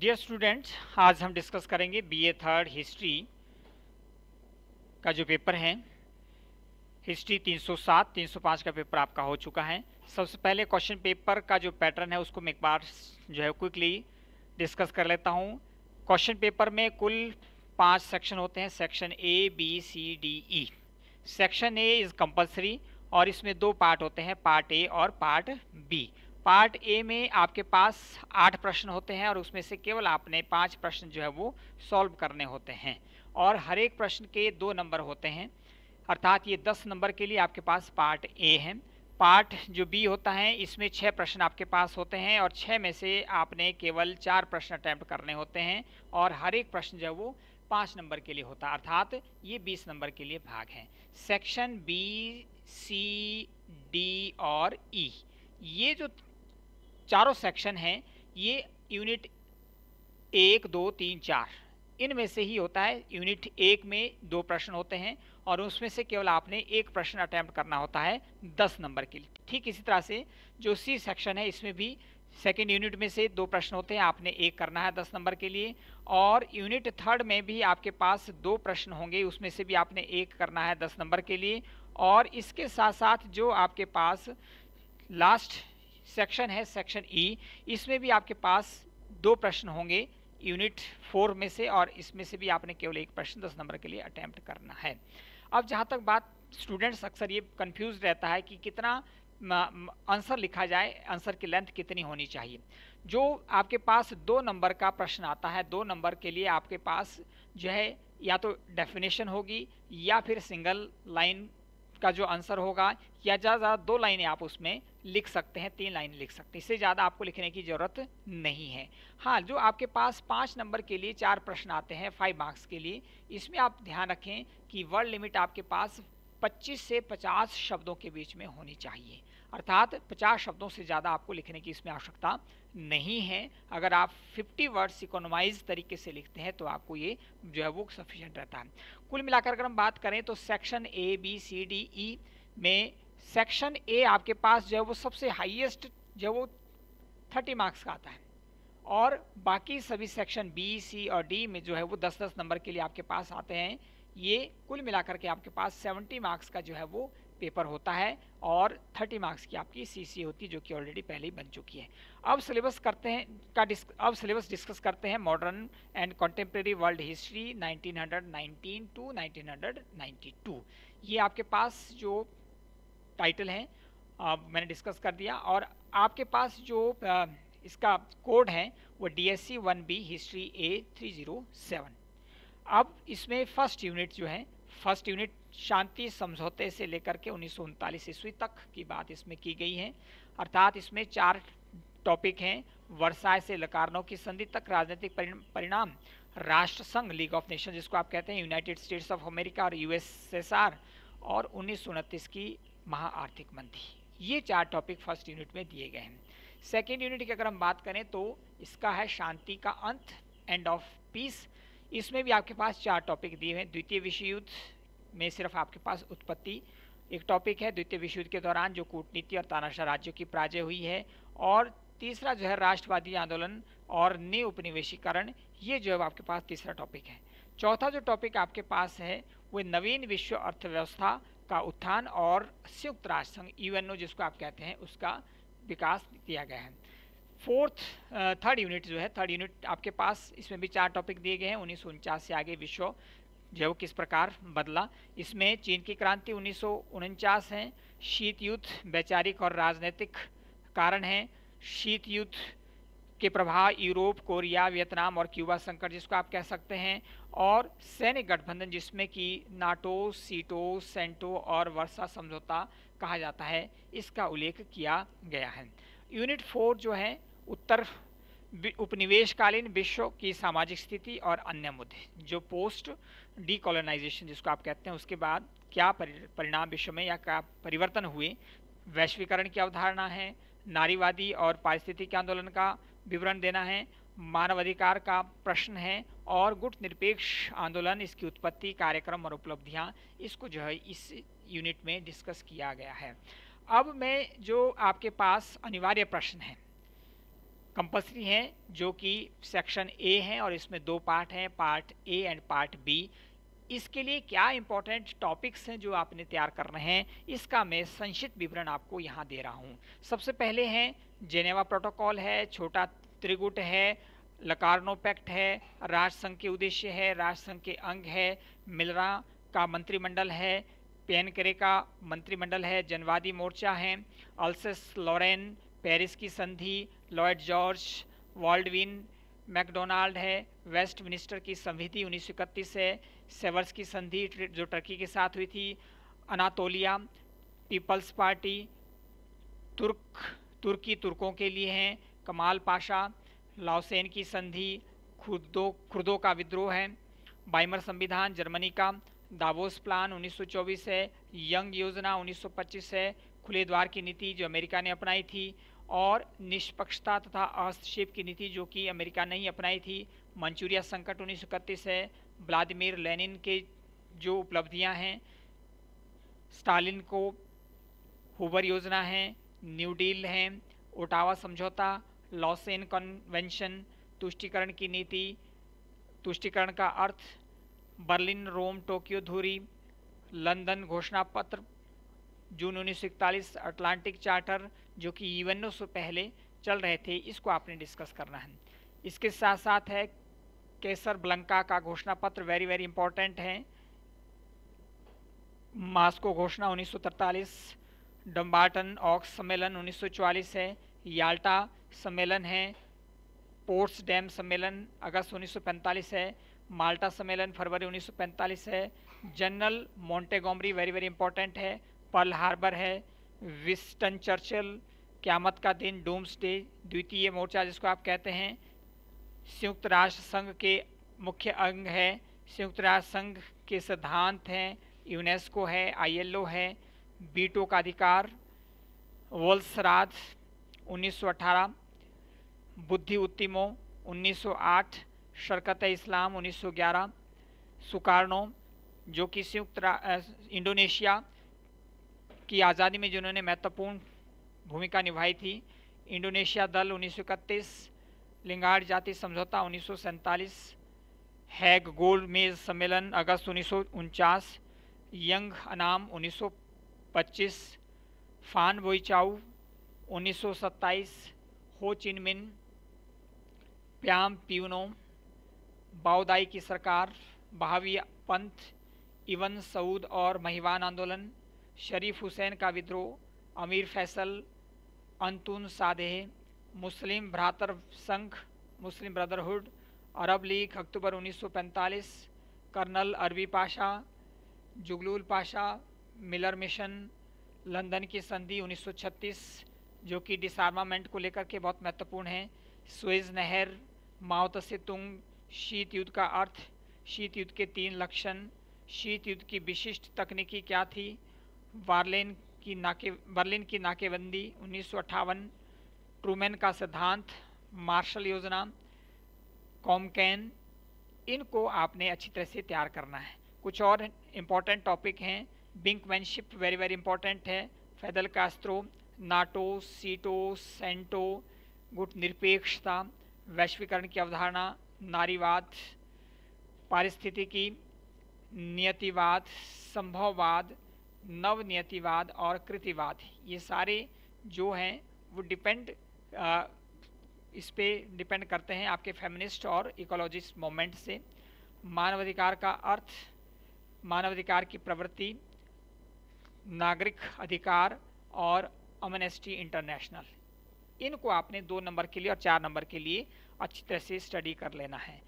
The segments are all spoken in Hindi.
डियर स्टूडेंट्स आज हम डिस्कस करेंगे बीए थर्ड हिस्ट्री का जो पेपर है हिस्ट्री 307 305 का पेपर आपका हो चुका है सबसे पहले क्वेश्चन पेपर का जो पैटर्न है उसको मैं एक बार जो है क्विकली डिस्कस कर लेता हूँ क्वेश्चन पेपर में कुल पांच सेक्शन होते हैं section A B C D E section A is compulsory और इसमें दो पार्ट होते हैं पार्ट ए और पार्ट बी पार्ट ए में आपके पास आठ प्रश्न होते हैं और उसमें से केवल आपने पांच प्रश्न जो है वो सॉल्व करने होते हैं और हर एक प्रश्न के दो नंबर होते हैं अर्थात ये दस नंबर के लिए आपके पास पार्ट ए है पार्ट जो बी होता है इसमें छः प्रश्न आपके पास होते हैं और छः में से आपने केवल चार प्रश्न अटैम्प्ट करने होते हैं और हर एक प्रश्न जो है वो पाँच नंबर के लिए होता है अर्थात ये बीस नंबर के लिए भाग हैं सेक्शन बी सी डी और ई e, ये जो चारों सेक्शन हैं ये यूनिट एक दो तीन चार इनमें से ही होता है यूनिट एक में दो प्रश्न होते हैं और उसमें से केवल आपने एक प्रश्न अटैम्प्ट करना होता है दस नंबर के लिए ठीक इसी तरह से जो सी सेक्शन है इसमें भी सेकेंड यूनिट में से दो प्रश्न होते हैं आपने एक करना है दस नंबर के लिए और यूनिट थर्ड में भी आपके पास दो प्रश्न होंगे उसमें से भी आपने एक करना है दस नंबर के लिए और इसके साथ साथ जो आपके पास लास्ट सेक्शन है सेक्शन ई e. इसमें भी आपके पास दो प्रश्न होंगे यूनिट फोर में से और इसमें से भी आपने केवल एक प्रश्न दस नंबर के लिए अटैम्प्ट करना है अब जहाँ तक बात स्टूडेंट्स अक्सर ये कन्फ्यूज रहता है कि कितना आंसर लिखा जाए आंसर की लेंथ कितनी होनी चाहिए जो आपके पास दो नंबर का प्रश्न आता है दो नंबर के लिए आपके पास जो है या तो डेफिनेशन होगी या फिर सिंगल लाइन का जो आंसर होगा या ज़्यादा ज़्यादा दो लाइनें आप उसमें लिख सकते हैं तीन लाइन लिख सकते हैं इससे ज़्यादा आपको लिखने की ज़रूरत नहीं है हाँ जो आपके पास पाँच नंबर के लिए चार प्रश्न आते हैं फाइव मार्क्स के लिए इसमें आप ध्यान रखें कि वर्ड लिमिट आपके पास 25 से 50 शब्दों के बीच में होनी चाहिए अर्थात 50 शब्दों से ज़्यादा आपको लिखने की इसमें आवश्यकता नहीं है अगर आप 50 वर्ड्स इकोनोमाइज तरीके से लिखते हैं तो आपको ये जो है वो सफिशेंट रहता है कुल मिलाकर अगर हम बात करें तो section A B C D E में सेक्शन ए आपके पास जो है वो सबसे हाईएस्ट जो है वो थर्टी मार्क्स का आता है और बाकी सभी सेक्शन बी सी और डी में जो है वो दस दस नंबर के लिए आपके पास आते हैं ये कुल मिलाकर के आपके पास 70 मार्क्स का जो है वो पेपर होता है और 30 मार्क्स की आपकी सीसी होती है जो कि ऑलरेडी पहले ही बन चुकी है अब सिलेबस करते हैं का डिस्क, अब सिलेबस डिस्कस करते हैं modern and contemporary world history 1919 to 1992 ये आपके पास जो टाइटल हैं मैंने डिस्कस कर दिया और आपके पास जो आ, इसका कोड है वो D S C one B history A three zero seven अब इसमें फर्स्ट यूनिट जो है फर्स्ट यूनिट शांति समझौते से लेकर के उन्नीस ईस्वी तक की बात इसमें की गई है अर्थात इसमें चार टॉपिक हैं वर्षाए से लकारनों की संधि तक राजनीतिक परिणाम राष्ट्र संघ लीग ऑफ नेशन जिसको आप कहते हैं यूनाइटेड स्टेट्स ऑफ अमेरिका और यूएसएसआर और उन्नीस की महा आर्थिक मंदी ये चार टॉपिक फर्स्ट यूनिट में दिए गए हैं सेकेंड यूनिट की अगर हम बात करें तो इसका है शांति का अंत एंड ऑफ पीस इसमें भी आपके पास चार टॉपिक दिए हैं द्वितीय विश्व युद्ध में सिर्फ आपके पास उत्पत्ति एक टॉपिक है द्वितीय विश्व युद्ध के दौरान जो कूटनीति और तानाशाह राज्यों की पराजय हुई है और तीसरा जो है राष्ट्रवादी आंदोलन और नि उपनिवेशीकरण ये जो है आपके पास तीसरा टॉपिक है चौथा जो टॉपिक आपके पास है वो नवीन विश्व अर्थव्यवस्था का उत्थान और संयुक्त राष्ट्र संघ यू जिसको आप कहते हैं उसका विकास दिया गया है फोर्थ थर्ड यूनिट जो है थर्ड यूनिट आपके पास इसमें भी चार टॉपिक दिए गए हैं उन्नीस से आगे विश्व जो किस प्रकार बदला इसमें चीन की क्रांति उन्नीस है शीत युद्ध वैचारिक और राजनीतिक कारण हैं शीत युद्ध के प्रभाव यूरोप कोरिया वियतनाम और क्यूबा संकट जिसको आप कह सकते हैं और सैनिक गठबंधन जिसमें कि नाटो सीटो सेंटो और वर्षा समझौता कहा जाता है इसका उल्लेख किया गया है यूनिट फोर जो है उत्तर उपनिवेशकालीन विश्व की सामाजिक स्थिति और अन्य मुद्दे जो पोस्ट डीकोलोनाइजेशन जिसको आप कहते हैं उसके बाद क्या परिणाम विश्व में या क्या परिवर्तन हुए वैश्वीकरण की अवधारणा है नारीवादी और पारिस्थितिक आंदोलन का विवरण देना है मानवाधिकार का प्रश्न है और गुट निरपेक्ष आंदोलन इसकी उत्पत्ति कार्यक्रम और उपलब्धियाँ इसको जो है इस यूनिट में डिस्कस किया गया है अब मैं जो आपके पास अनिवार्य प्रश्न है कंपलसरी हैं जो कि सेक्शन ए हैं और इसमें दो पार्ट हैं part A and part B इसके लिए क्या इंपॉर्टेंट टॉपिक्स हैं जो आपने तैयार रहे हैं इसका मैं संक्षिप्त विवरण आपको यहाँ दे रहा हूँ सबसे पहले हैं जेनेवा प्रोटोकॉल है छोटा त्रिगुट है लकारनो पैक्ट है राजसंघ के उद्देश्य है राजसंघ के अंग है मिलरा का मंत्रिमंडल है पेनकरे का मंत्रिमंडल है जनवादी मोर्चा है अल्सेस लॉरेन पेरिस की संधि लॉयड जॉर्ज वॉल्डविन मैकडोनाल्ड है वेस्ट मिनिस्टर की संविधि उन्नीस है सेवर्स की संधि जो टर्की के साथ हुई थी अनातोलिया पीपल्स पार्टी तुर्क तुर्की तुर्कों के लिए हैं कमाल पाशा लाउसेन की संधि खुर्दो खुर्दों का विद्रोह है बाइमर संविधान जर्मनी का दावोस प्लान 1924 है यंग योजना 1925 है खुले द्वार की नीति जो अमेरिका ने अपनाई थी और निष्पक्षता तथा हस्तक्षेप की नीति जो कि अमेरिका ने ही अपनाई थी मंचूरिया संकट उन्नीस है व्लादिमिर लेनिन के जो उपलब्धियां हैं स्टालिन को हुबर योजना है न्यू डील है ओटावा समझौता लॉस कन्वेंशन तुष्टिकरण की नीति तुष्टिकरण का अर्थ बर्लिन रोम टोक्यो धूरी लंदन घोषणा पत्र जून उन्नीस अटलांटिक चार्टर जो कि ईवनों से पहले चल रहे थे इसको आपने डिस्कस करना है इसके साथ साथ है केसर ब्लंका का घोषणा पत्र वेरी वेरी इंपॉर्टेंट है मास्को घोषणा 1943 डम्बार्टन ऑक्स सम्मेलन 1944 है याल्टा सम्मेलन है पोर्ट्स डैम सम्मेलन अगस्त 1945 है माल्टा सम्मेलन फरवरी 1945 है General Montgomery very very important है पर्ल हार्बर है विस्टन चर्चिल क्यामत का दिन डूम्स डे द्वितीय मोर्चा जिसको आप कहते हैं संयुक्त राष्ट्र संघ के मुख्य अंग है संयुक्त राष्ट्र संघ के सिद्धांत हैं यूनेस्को है आईएलओ है बीटो का अधिकार वोल्सराज 1918 बुद्धि उत्तिमो 1908 शरकत इस्लाम 1911 सुकार्नो जो कि संयुक्त इंडोनेशिया की आज़ादी में जिन्होंने महत्वपूर्ण भूमिका निभाई थी इंडोनेशिया दल उन्नीस लिंगाड़ जाति समझौता उन्नीस हैग गोल्ड मेज सम्मेलन अगस्त उन्नीस यंग अनाम 1925 फान बोईचाऊ 1927 हो चिनमिन प्याम प्यूनो बाउदाई की सरकार बहावी पंथ इवन सऊद और महिवान आंदोलन शरीफ हुसैन का विद्रोह अमीर फैसल अंतुन सादेह मुस्लिम भ्रातर संघ मुस्लिम ब्रदरहुड अरब लीग अक्टूबर 1945 colonel Arabi Pasha Zaghlul Pasha Milner mission London की संधि 1936 जो कि डिसार्मामेंट को लेकर के बहुत महत्वपूर्ण है स्वेज नहर माओ तुंग शीत युद्ध का अर्थ शीत युद्ध के तीन लक्षण शीत युद्ध की विशिष्ट तकनीकी क्या थी वार्लिन की नाके बर्लिन की नाकेबंदी उन्नीस ट्रूमैन का सिद्धांत मार्शल योजना कॉमकैन इनको आपने अच्छी तरह से तैयार करना है कुछ और इम्पॉर्टेंट टॉपिक हैं बिंकमैनशिप वेरी वेरी इंपॉर्टेंट है Fidel Castro NATO SEATO CENTO गुट निरपेक्षता वैश्वीकरण की अवधारणा नारीवाद पारिस्थितिकी नियतिवाद संभववाद नवनियतिवाद और कृतिवाद ये सारे जो हैं वो डिपेंड इस पे डिपेंड करते हैं आपके फेमिनिस्ट और इकोलॉजिस्ट मोमेंट से मानवाधिकार का अर्थ मानवाधिकार की प्रवृत्ति नागरिक अधिकार और अमनेस्टी इंटरनेशनल इनको आपने दो नंबर के लिए और चार नंबर के लिए अच्छी तरह से स्टडी कर लेना है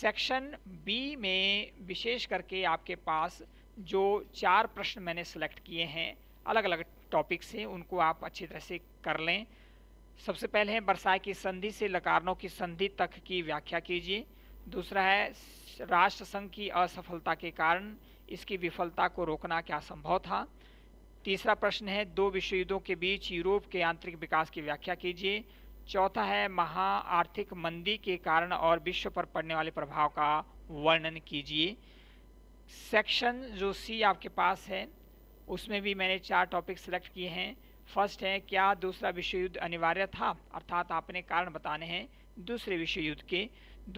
सेक्शन बी में विशेष करके आपके पास जो चार प्रश्न मैंने सेलेक्ट किए हैं अलग अलग टॉपिक से उनको आप अच्छी तरह से कर लें सबसे पहले है बरसाए की संधि से लकारणों की संधि तक की व्याख्या कीजिए दूसरा है राष्ट्र संघ की असफलता के कारण इसकी विफलता को रोकना क्या संभव था तीसरा प्रश्न है दो विश्व युद्धों के बीच यूरोप के आंतरिक विकास की व्याख्या कीजिए चौथा है महा आर्थिक मंदी के कारण और विश्व पर पड़ने वाले प्रभाव का वर्णन कीजिए सेक्शन जो सी आपके पास है उसमें भी मैंने चार टॉपिक सेलेक्ट किए हैं फर्स्ट है क्या दूसरा विश्व युद्ध अनिवार्य था अर्थात आपने कारण बताने हैं दूसरे विश्व युद्ध के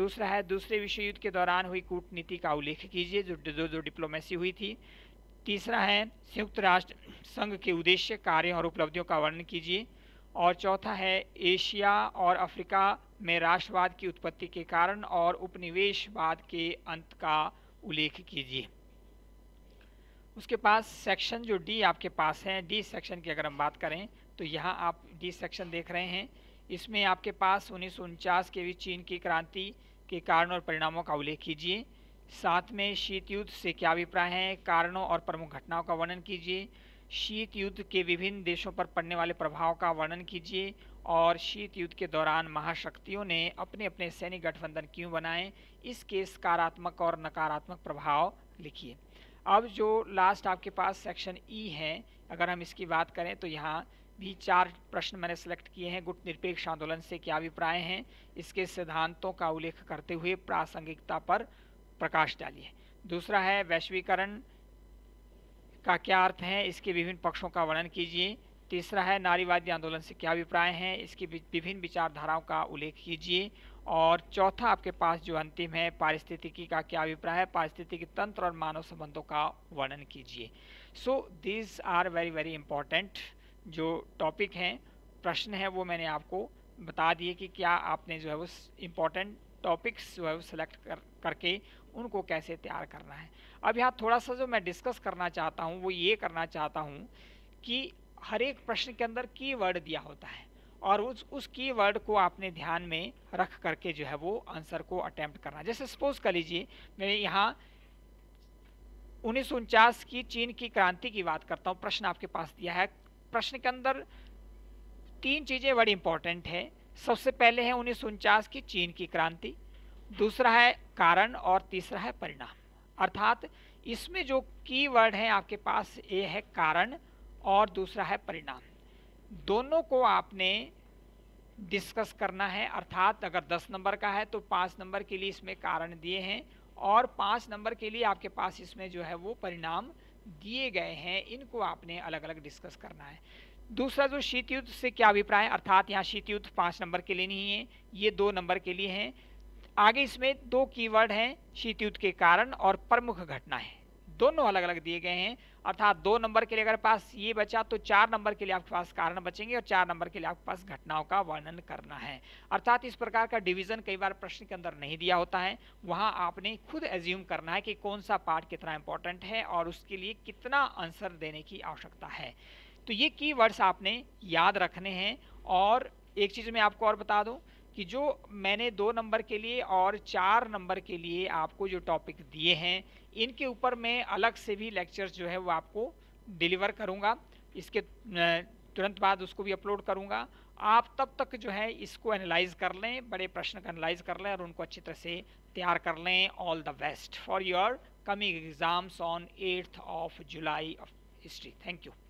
दूसरा है दूसरे विश्व युद्ध के दौरान हुई कूटनीति का उल्लेख कीजिए जो, जो डिप्लोमेसी हुई थी तीसरा है संयुक्त राष्ट्र संघ के उद्देश्य कार्यों और उपलब्धियों का वर्णन कीजिए और चौथा है एशिया और अफ्रीका में राष्ट्रवाद की उत्पत्ति के कारण और उपनिवेशवाद के अंत का उल्लेख कीजिए उसके पास सेक्शन जो डी आपके पास है डी सेक्शन की अगर हम बात करें तो यहाँ आप डी सेक्शन देख रहे हैं इसमें आपके पास उन्नीस के भी चीन की क्रांति के कारण और परिणामों का उल्लेख कीजिए साथ में शीत युद्ध से क्या अभिप्राय है कारणों और प्रमुख घटनाओं का वर्णन कीजिए शीत युद्ध के विभिन्न देशों पर पड़ने वाले प्रभाव का वर्णन कीजिए और शीत युद्ध के दौरान महाशक्तियों ने अपने अपने सैनिक गठबंधन क्यों बनाए इसके सकारात्मक और नकारात्मक प्रभाव लिखिए अब जो लास्ट आपके पास सेक्शन ई e है अगर हम इसकी बात करें तो यहाँ भी चार प्रश्न मैंने सेलेक्ट किए हैं गुट निरपेक्ष आंदोलन से क्या अभिप्राय हैं इसके सिद्धांतों का उल्लेख करते हुए प्रासंगिकता पर प्रकाश डालिए दूसरा है वैश्वीकरण का क्या अर्थ है इसके विभिन्न पक्षों का वर्णन कीजिए तीसरा है नारीवादी आंदोलन से क्या अभिप्राय हैं इसकी विभिन्न विचारधाराओं का उल्लेख कीजिए और चौथा आपके पास जो अंतिम है पारिस्थितिकी का क्या अभिप्राय है पारिस्थितिकी तंत्र और मानव संबंधों का वर्णन कीजिए so these are very very important जो टॉपिक हैं प्रश्न है वो मैंने आपको बता दिए कि क्या आपने जो है वो इम्पोर्टेंट टॉपिक्स जो है वो सिलेक्ट कर करके उनको कैसे तैयार करना है अब यहाँ थोड़ा सा जो मैं डिस्कस करना चाहता हूँ वो ये करना चाहता हूँ कि हर एक प्रश्न के अंदर की वर्ड दिया होता है और उस उस की वर्ड को आपने ध्यान में रख करके जो है वो आंसर को अटैम्प्ट करना जैसे सपोज कर लीजिए मैं यहाँ उन्नीस की चीन की क्रांति की बात करता हूँ प्रश्न आपके पास दिया है प्रश्न के अंदर तीन चीज़ें बड़ी इंपॉर्टेंट है सबसे पहले है उन्नीस की चीन की क्रांति दूसरा है कारण और तीसरा है परिणाम अर्थात इसमें जो की वर्ड हैं आपके पास ये है कारण और दूसरा है परिणाम दोनों को आपने डिस्कस करना है अर्थात अगर 10 नंबर का है तो 5 नंबर के लिए इसमें कारण दिए हैं और 5 नंबर के लिए आपके पास इसमें जो है वो परिणाम दिए गए हैं इनको आपने अलग अलग डिस्कस करना है दूसरा जो शीत युद्ध से क्या अभिप्राय अर्थात यहाँ शीत युद्ध पाँच नंबर के लिए नहीं है ये दो नंबर के लिए हैं आगे इसमें दो कीवर्ड हैं युद्ध के कारण और प्रमुख घटना है दोनों अलग अलग दिए गए हैं अर्थात दो नंबर के लिए अगर पास ये बचा तो चार नंबर के लिए आपके पास कारण बचेंगे और चार नंबर के लिए आपके पास घटनाओं का वर्णन करना है अर्थात इस प्रकार का डिवीजन कई बार प्रश्न के अंदर नहीं दिया होता है वहां आपने खुद एज्यूम करना है कि कौन सा पार्ट कितना इंपॉर्टेंट है और उसके लिए कितना आंसर देने की आवश्यकता है तो ये की वर्ड्स आपने याद रखने हैं और एक चीज़ मैं आपको और बता दूँ कि जो मैंने दो नंबर के लिए और चार नंबर के लिए आपको जो टॉपिक दिए हैं इनके ऊपर मैं अलग से भी लेक्चर्स जो है वो आपको डिलीवर करूँगा इसके तुरंत बाद उसको भी अपलोड करूँगा आप तब तक जो है इसको एनालाइज कर लें बड़े प्रश्न का एनालाइज कर लें और उनको अच्छी तरह से तैयार कर लें all the best for your coming exams on eighth of July of history thank you